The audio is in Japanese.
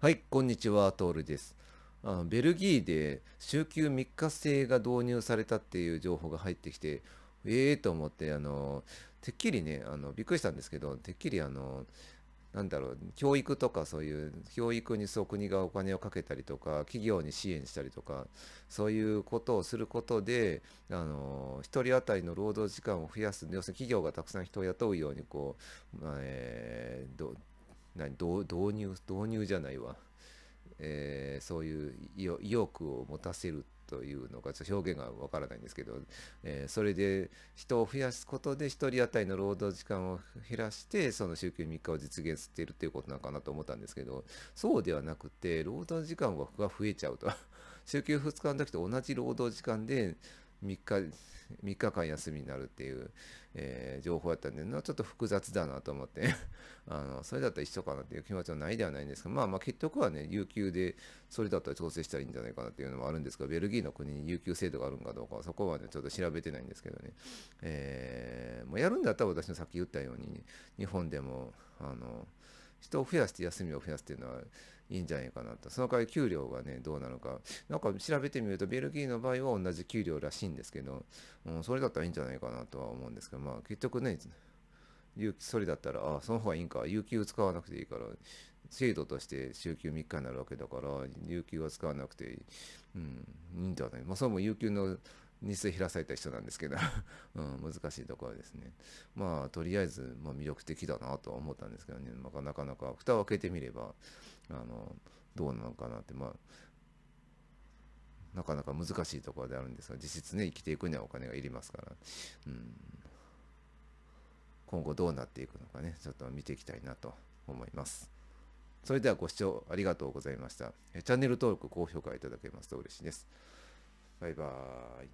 はい、こんにちは、トールです。あのベルギーで週休3日制が導入されたっていう情報が入ってきて、ええー、と思って、あの、てっきりね、あの、びっくりしたんですけど、てっきりあの、なんだろう、教育とかそういう、教育にそう国がお金をかけたりとか、企業に支援したりとか、そういうことをすることで、あの、一人当たりの労働時間を増やす、要するに企業がたくさん人を雇うように、こう、えー、何導導入導入じゃないわ、えー、そういう意欲を持たせるというのが表現がわからないんですけど、えー、それで人を増やすことで1人当たりの労働時間を減らしてその週休3日を実現しているということなのかなと思ったんですけどそうではなくて労働時間が増えちゃうと 週休2日の時と同じ労働時間で3日、3日間休みになるっていう、えー、情報やったんで、ちょっと複雑だなと思って あの、それだったら一緒かなっていう気持ちはないではないんですけど、まあまあ結局はね、有給で、それだったら調整したらいいんじゃないかなっていうのもあるんですが、ベルギーの国に有給制度があるんかどうか、は、そこはね、ちょっと調べてないんですけどね、えー、もうやるんだったら私のさっき言ったように、日本でも、あの、人を増やして休みを増やすっていうのは、いいんじゃないかなと。その代わり給料がね、どうなのか。なんか調べてみると、ベルギーの場合は同じ給料らしいんですけど、うん、それだったらいいんじゃないかなとは思うんですけど、まあ結局ね、有給それだったら、ああ、その方がいいんか、有給使わなくていいから、制度として週休3日になるわけだから、有給は使わなくていい、うん、いいんじゃない。まあ、それも有給の日数減らされた人なんですけど うん、難しいところですね。まあ、とりあえず、まあ、魅力的だなとは思ったんですけどね、まあ、なかなか蓋を開けてみれば、あの、どうなのかなって、まあ、なかなか難しいところであるんですが、実質ね、生きていくにはお金がいりますから、うん、今後どうなっていくのかね、ちょっと見ていきたいなと思います。それではご視聴ありがとうございました。チャンネル登録、高評価いただけますと嬉しいです。バイバーイ。